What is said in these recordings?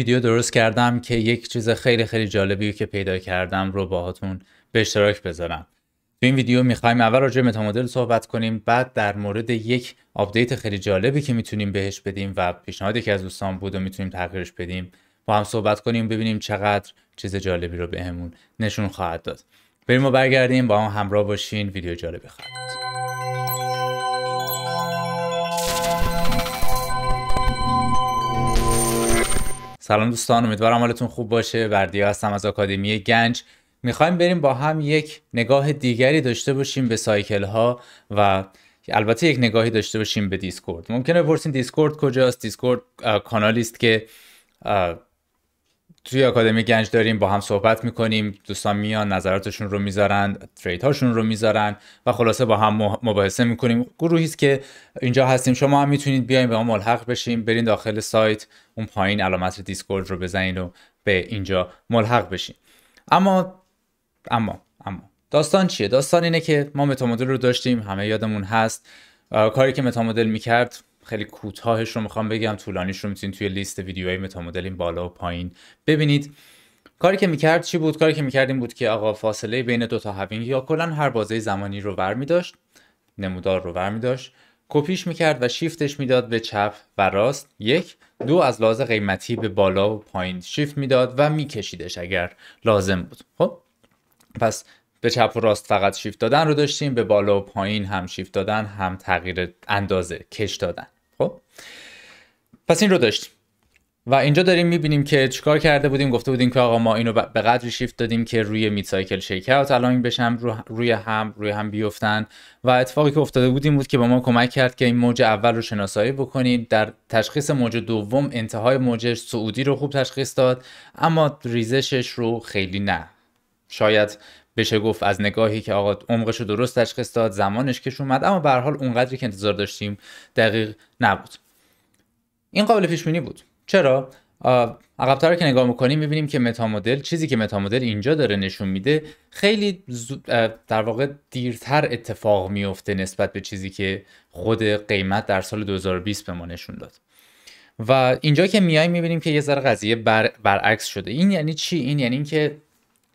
ویدیو درست کردم که یک چیز خیلی خیلی جالبی که پیدا کردم رو باهاتون به اشتراک بذارم تو این ویدیو میخوایم اول راجع متا مدل صحبت کنیم بعد در مورد یک آپدیت خیلی جالبی که میتونیم بهش بدیم و پیشنهادی که از دوستان بود و میتونیم تغییرش بدیم با هم صحبت کنیم ببینیم چقدر چیز جالبی رو بهمون به نشون خواهد داد بریم و برگردیم با هم همراه باشین ویدیو جالبی خواهد سلام دوستان امیدوارم حالتون خوب باشه بردیا هستم از آکادمی گنج میخوایم بریم با هم یک نگاه دیگری داشته باشیم به سایکل ها و البته یک نگاهی داشته باشیم به دیسکورد ممکنه بپرسین دیسکورد کجاست دیسکورد کانالی است که توی آکادمی گنج داریم با هم صحبت میکنیم دوستان میان نظراتشون رو میذارن ترید هاشون رو میذارن و خلاصه با هم مباحثه میکنیم گروهی است که اینجا هستیم شما هم میتونید بیاین به ما ملحق بشیم برین داخل سایت اون پایین علامت دیسکورد رو بزنین و به اینجا ملحق بشین اما اما اما داستان چیه داستان اینه که ما متامدل رو داشتیم همه یادمون هست کاری که متامدل میکرد خیلی کوتاهش رو میخوام بگم طولانیش رو میتونید توی لیست ویدیوهای متا مدل این بالا و پایین ببینید کاری که میکرد چی بود کاری که میکرد بود که آقا فاصله بین دو تا هاوینگ یا کلا هر بازه زمانی رو ور میداشت نمودار رو ور میداشت کپیش میکرد و شیفتش میداد به چپ و راست یک دو از لحاظ قیمتی به بالا و پایین شیفت میداد و میکشیدش اگر لازم بود خب پس به چپ و راست فقط شیفت دادن رو داشتیم به بالا و پایین هم شیفت دادن هم تغییر اندازه کش دادن خب پس این رو داشتیم و اینجا داریم میبینیم که چیکار کرده بودیم گفته بودیم که آقا ما اینو به قدری شیفت دادیم که روی میت سایکل اوت الان بشم رو روی هم روی هم بیفتن و اتفاقی که افتاده بود این بود که به ما کمک کرد که این موج اول رو شناسایی بکنیم در تشخیص موج دوم انتهای موج سعودی رو خوب تشخیص داد اما ریزشش رو خیلی نه شاید بشه گفت از نگاهی که آقا عمقش رو درست تشخیص داد زمانش کش اومد اما به حال اونقدری که انتظار داشتیم دقیق نبود این قابل پیش بینی بود چرا عقبتر رو که نگاه میکنیم میبینیم که متا مدل چیزی که متا مدل اینجا داره نشون میده خیلی در واقع دیرتر اتفاق میفته نسبت به چیزی که خود قیمت در سال 2020 به ما نشون داد و اینجا که میایم میبینیم که یه ذره قضیه بر، برعکس شده این یعنی چی این یعنی اینکه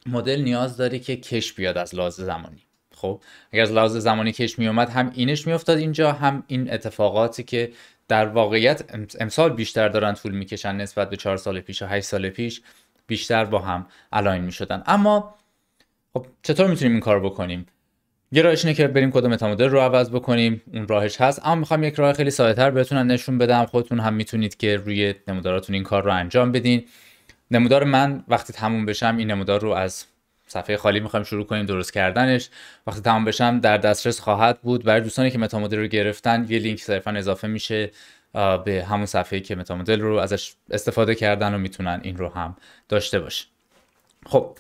مدل نیاز داره که کش بیاد از لحاظ زمانی خب اگر از لحاظ زمانی کش می اومد هم اینش میافتاد اینجا هم این اتفاقاتی که در واقعیت امسال بیشتر دارن طول میکشن نسبت به چهار سال پیش و هشت سال پیش بیشتر با هم الاین میشدن اما خب چطور میتونیم این کار بکنیم یه راهش اینه که بریم کدوم مدل رو عوض بکنیم اون راهش هست اما میخوام یک راه خیلی تر بهتون نشون بدم خودتون هم میتونید که روی نموداراتون این کار رو انجام بدین نمودار من وقتی تموم بشم این نمودار رو از صفحه خالی میخوایم شروع کنیم درست کردنش وقتی تمام بشم در دسترس خواهد بود برای دوستانی که متامدل رو گرفتن یه لینک صرفا اضافه میشه به همون صفحه که متامدل رو ازش استفاده کردن و میتونن این رو هم داشته باشه خب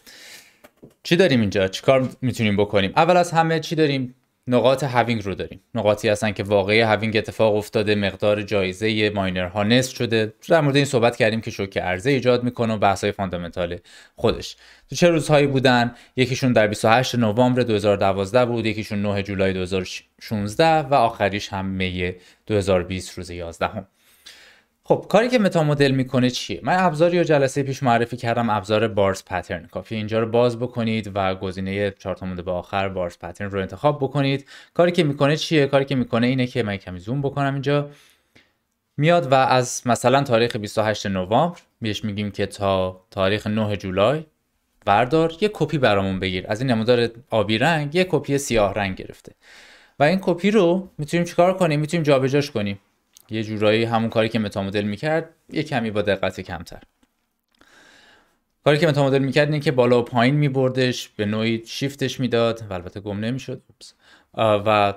چی داریم اینجا چیکار میتونیم بکنیم اول از همه چی داریم نقاط هاوینگ رو داریم نقاطی هستن که واقعی هاوینگ اتفاق افتاده مقدار جایزه ماینرها نصف شده در مورد این صحبت کردیم که شوک ارزه ایجاد میکنه و بحث های فاندامنتال خودش تو چه روزهایی بودن یکیشون در 28 نوامبر 2012 بود یکیشون 9 جولای 2016 و آخریش هم می 2020 روز 11 هم. خب کاری که متا مدل میکنه چیه من ابزاری رو جلسه پیش معرفی کردم ابزار بارز پترن کافی اینجا رو باز بکنید و گزینه چهار به آخر بارز پترن رو انتخاب بکنید کاری که میکنه چیه کاری که میکنه اینه که من کمی زوم بکنم اینجا میاد و از مثلا تاریخ 28 نوامبر بهش میگیم که تا تاریخ 9 جولای بردار یه کپی برامون بگیر از این نمودار آبی رنگ یه کپی سیاه رنگ گرفته و این کپی رو میتونیم چیکار کنیم میتونیم جابجاش کنیم یه جورایی همون کاری که متامدل میکرد یه کمی با دقت کمتر کاری که متامدل میکرد اینه که بالا و پایین میبردش به نوعی شیفتش میداد و البته گم نمیشد و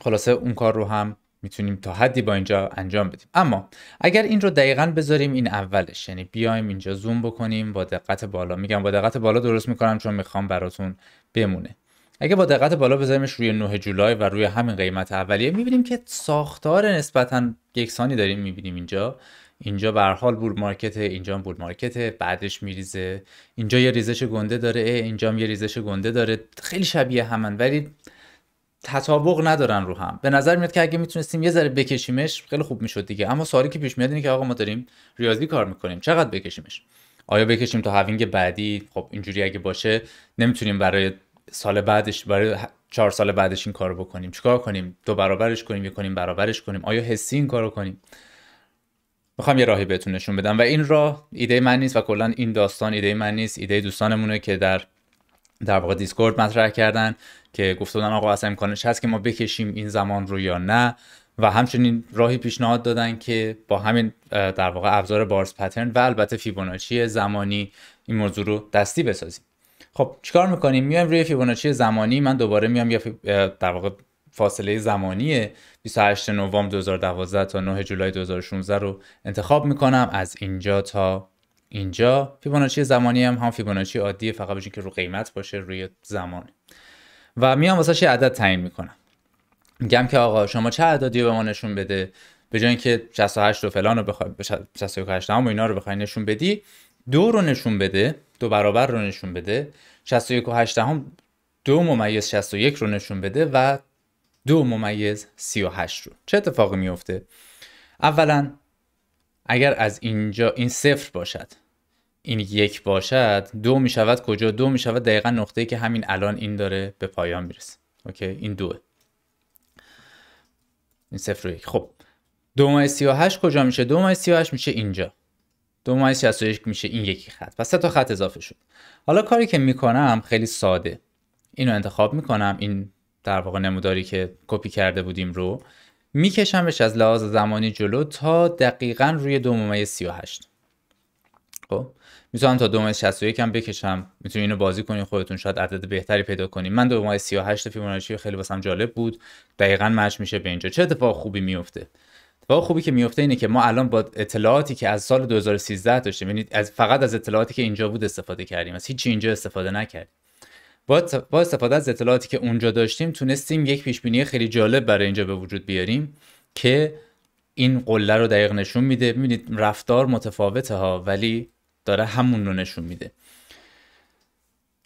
خلاصه اون کار رو هم میتونیم تا حدی با اینجا انجام بدیم اما اگر این رو دقیقا بذاریم این اولش یعنی بیایم اینجا زوم بکنیم با دقت بالا میگم با دقت بالا درست میکنم چون میخوام براتون بمونه اگه با دقت بالا بذاریمش روی 9 جولای و روی همین قیمت اولیه میبینیم که ساختار نسبتا یکسانی داریم میبینیم اینجا اینجا به حال بول مارکت اینجا بول مارکت بعدش میریزه اینجا یه ریزش گنده داره اینجا هم یه ریزش گنده داره خیلی شبیه همن ولی تطابق ندارن رو هم به نظر میاد که اگه میتونستیم یه ذره بکشیمش خیلی خوب میشد دیگه اما سوالی که پیش میاد اینه که آقا ما داریم ریاضی کار میکنیم چقدر بکشیمش آیا بکشیم تا هاوینگ بعدی خب اینجوری اگه باشه نمیتونیم برای سال بعدش برای چهار سال بعدش این کارو بکنیم چیکار کنیم دو برابرش کنیم یک کنیم برابرش کنیم آیا حسی این کارو کنیم میخوام یه راهی بهتون نشون بدم و این راه ایده من نیست و کلا این داستان ایده من نیست ایده دوستانمونه که در در واقع دیسکورد مطرح کردن که گفته آقا اصلا امکانش هست که ما بکشیم این زمان رو یا نه و همچنین راهی پیشنهاد دادن که با همین در واقع ابزار بارز پترن و البته فیبوناچی زمانی این موضوع رو دستی بسازیم خب چیکار میکنیم میایم روی فیبوناچی زمانی من دوباره میام یا در واقع فاصله زمانی 28 نوامبر 2012 تا 9 جولای 2016 رو انتخاب میکنم از اینجا تا اینجا فیبوناچی زمانی هم هم فیبوناچی عادی فقط بشه که رو قیمت باشه روی زمان و میام واسه یه عدد تعیین میکنم میگم که آقا شما چه عددی رو به ما نشون بده به جای اینکه 68 و فلان رو بخوای 68 و اینا رو بخوای نشون بدی دو رو نشون بده دو برابر رو نشون بده 61 و 8 هم دو ممیز 61 رو نشون بده و دو ممیز 38 رو چه اتفاقی میفته اولا اگر از اینجا این صفر باشد این یک باشد دو می کجا دو می شود دقیقا نقطه ای که همین الان این داره به پایان میرسه اوکی این دوه این صفر و یک خب دو ممیز 38 کجا میشه دو ممیز 38 میشه اینجا دو ماه 61 میشه این یکی خط و سه تا خط اضافه شد حالا کاری که میکنم خیلی ساده اینو انتخاب میکنم این در واقع نموداری که کپی کرده بودیم رو میکشمش از لحاظ زمانی جلو تا دقیقا روی دو ممیز 38 خب میتونم تا دو ممیز هم بکشم میتونی اینو بازی کنین خودتون شاید عدد بهتری پیدا کنین من دو ممیز 38 فیبوناچی خیلی واسم جالب بود دقیقا مچ میشه به اینجا چه اتفاق خوبی میفته اتفاق خوبی که میفته اینه که ما الان با اطلاعاتی که از سال 2013 داشتیم یعنی از فقط از اطلاعاتی که اینجا بود استفاده کردیم از هیچ اینجا استفاده نکردیم با, استفاده از اطلاعاتی که اونجا داشتیم تونستیم یک پیش بینی خیلی جالب برای اینجا به وجود بیاریم که این قله رو دقیق نشون میده میبینید رفتار متفاوته ها ولی داره همون رو نشون میده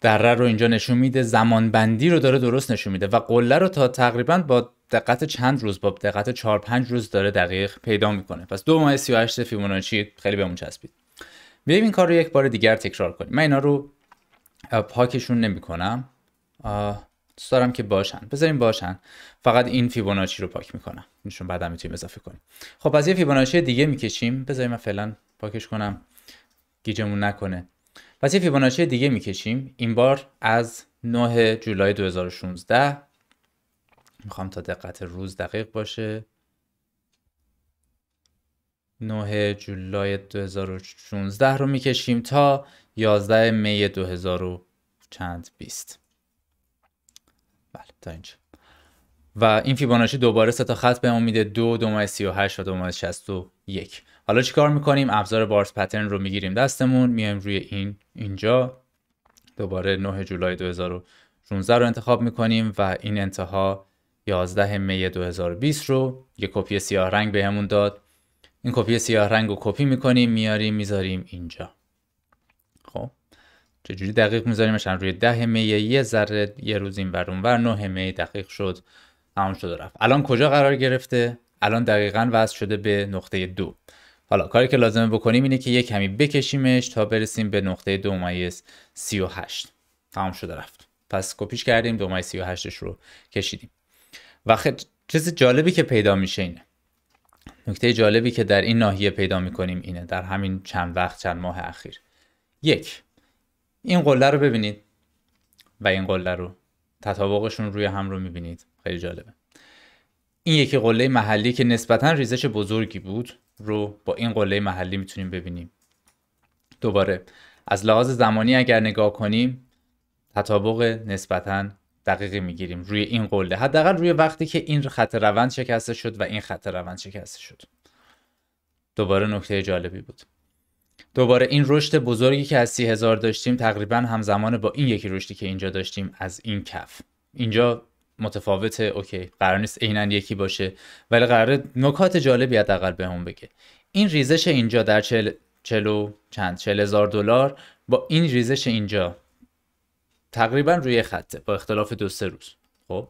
دره رو اینجا نشون میده زمان بندی رو داره درست نشون میده و قله رو تا تقریبا با دقت چند روز با دقت 4 5 روز داره دقیق پیدا میکنه پس دو ماه 38 فیبوناچی خیلی بهمون چسبید بیایم این کار رو یک بار دیگر تکرار کنیم من اینا رو پاکشون نمیکنم دوست دارم که باشن بذاریم باشن فقط این فیبوناچی رو پاک میکنم اینشون بعدا میتونیم اضافه کنیم خب از یه فیبوناچی دیگه میکشیم بذاریم من فعلا پاکش کنم گیجمون نکنه پس یه فیبوناچی دیگه میکشیم این بار از 9 جولای 2016 میخوام تا دقت روز دقیق باشه 9 جولای 2016 رو میکشیم تا 11 می 2000 چند 20 بله تا اینجا و این فیبوناچی دوباره سه تا خط به میده دو دو ماه 38 و دو ماه 61 حالا چیکار میکنیم ابزار بارس پترن رو میگیریم دستمون میایم روی این اینجا دوباره 9 جولای 2016 رو انتخاب میکنیم و این انتها 11 می 2020 رو یه کپی سیاه رنگ بهمون داد این کپی سیاه رنگ رو کپی میکنیم میاریم میذاریم اینجا خب چجوری دقیق میذاریمش روی 10 می یه ذره یه روز این ور اونور 9 می دقیق شد تمام شد رفت الان کجا قرار گرفته الان دقیقا وصل شده به نقطه دو حالا کاری که لازمه بکنیم اینه که یه کمی بکشیمش تا برسیم به نقطه دو و 38 تمام شده رفت پس کپیش کردیم دو و 38 رو کشیدیم و چیز جالبی که پیدا میشه اینه نکته جالبی که در این ناحیه پیدا میکنیم اینه در همین چند وقت چند ماه اخیر یک این قله رو ببینید و این قله رو تطابقشون روی هم رو میبینید خیلی جالبه این یکی قله محلی که نسبتا ریزش بزرگی بود رو با این قله محلی میتونیم ببینیم دوباره از لحاظ زمانی اگر نگاه کنیم تطابق نسبتا دقیقی میگیریم روی این قله حداقل روی وقتی که این خط روند شکسته شد و این خط روند شکسته شد دوباره نکته جالبی بود دوباره این رشد بزرگی که از سی هزار داشتیم تقریبا همزمان با این یکی رشدی که اینجا داشتیم از این کف اینجا متفاوت اوکی قرار نیست عینا یکی باشه ولی قرار نکات جالبی حداقل بهمون بگه این ریزش اینجا در چل چلو چند چل هزار دلار با این ریزش اینجا تقریبا روی خطه با اختلاف دو سه روز خب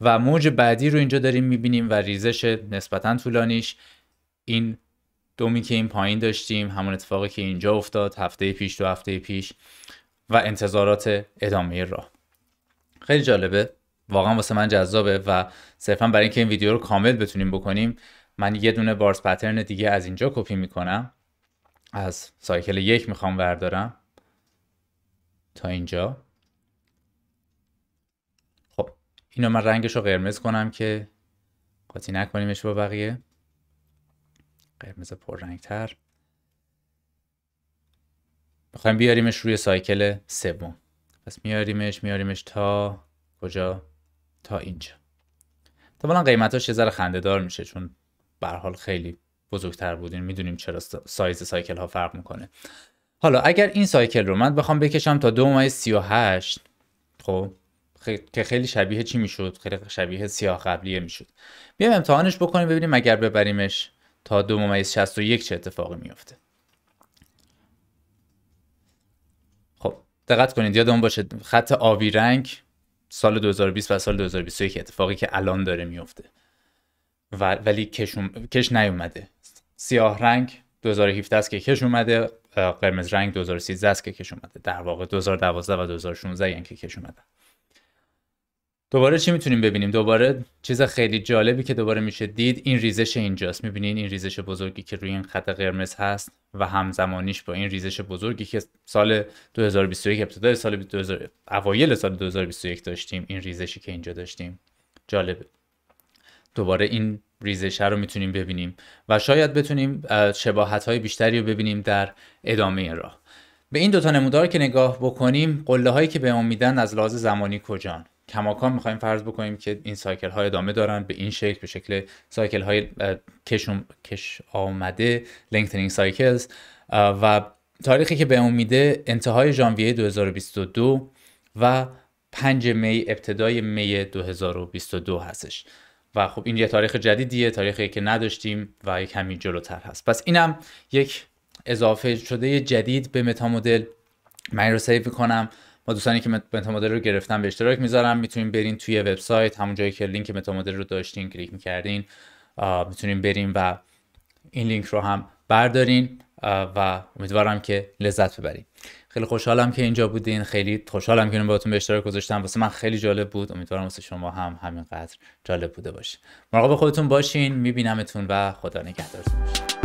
و موج بعدی رو اینجا داریم میبینیم و ریزش نسبتا طولانیش این دومی که این پایین داشتیم همون اتفاقی که اینجا افتاد هفته پیش دو هفته پیش و انتظارات ادامه راه خیلی جالبه واقعا واسه من جذابه و صرفا برای اینکه این ویدیو رو کامل بتونیم بکنیم من یه دونه بارز پترن دیگه از اینجا کپی میکنم از سایکل یک میخوام بردارم تا اینجا اینو من رنگش رو قرمز کنم که قاطی نکنیمش با بقیه قرمز پررنگتر میخوایم بیاریمش روی سایکل سوم پس میاریمش میاریمش تا کجا تا اینجا طبعا قیمتاش یه ذره خندهدار میشه چون به حال خیلی بزرگتر بودین میدونیم چرا سایز سایکل ها فرق میکنه حالا اگر این سایکل رو من بخوام بکشم تا دو ماه 38 خب که خیلی شبیه چی میشد خیلی شبیه سیاه قبلیه میشد بیایم امتحانش بکنیم ببینیم اگر ببریمش تا دو ممیز یک چه اتفاقی میفته خب دقت کنید یادمون باشه خط آبی رنگ سال 2020 و سال 2021 اتفاقی که الان داره میفته و... ولی اوم... کش نیومده سیاه رنگ 2017 است که کش اومده قرمز رنگ 2013 است که کش اومده در واقع 2012 و 2016 یعنی که کش اومده دوباره چی میتونیم ببینیم دوباره چیز خیلی جالبی که دوباره میشه دید این ریزش اینجاست میبینین این ریزش بزرگی که روی این خط قرمز هست و همزمانیش با این ریزش بزرگی که سال 2021 ابتدای سال اوایل سال 2021 داشتیم این ریزشی که اینجا داشتیم جالبه دوباره این ریزش رو میتونیم ببینیم و شاید بتونیم شباهت های بیشتری رو ببینیم در ادامه راه به این دوتا نمودار که نگاه بکنیم قله هایی که به ما میدن از لحاظ زمانی کجان کماکان میخوایم فرض بکنیم که این سایکل ها ادامه دارن به این شکل به شکل سایکل های کش, آمده لنگتنینگ سایکلز و تاریخی که به میده انتهای ژانویه 2022 و 5 می ابتدای می 2022 هستش و خب این یه تاریخ جدیدیه تاریخی که نداشتیم و یک کمی جلوتر هست پس اینم یک اضافه شده جدید به متا مدل من این رو سیو میکنم با دوستانی که متا مدل رو گرفتن به اشتراک میذارم میتونین برین توی وبسایت همون جایی که لینک متا مدل رو داشتین کلیک میکردین میتونین بریم و این لینک رو هم بردارین و امیدوارم که لذت ببرید خیلی خوشحالم که اینجا بودین خیلی خوشحالم که باهاتون به اشتراک گذاشتم واسه من خیلی جالب بود امیدوارم واسه شما هم همینقدر جالب بوده باشه مراقب خودتون باشین میبینمتون و خدا نگهدارتون باشه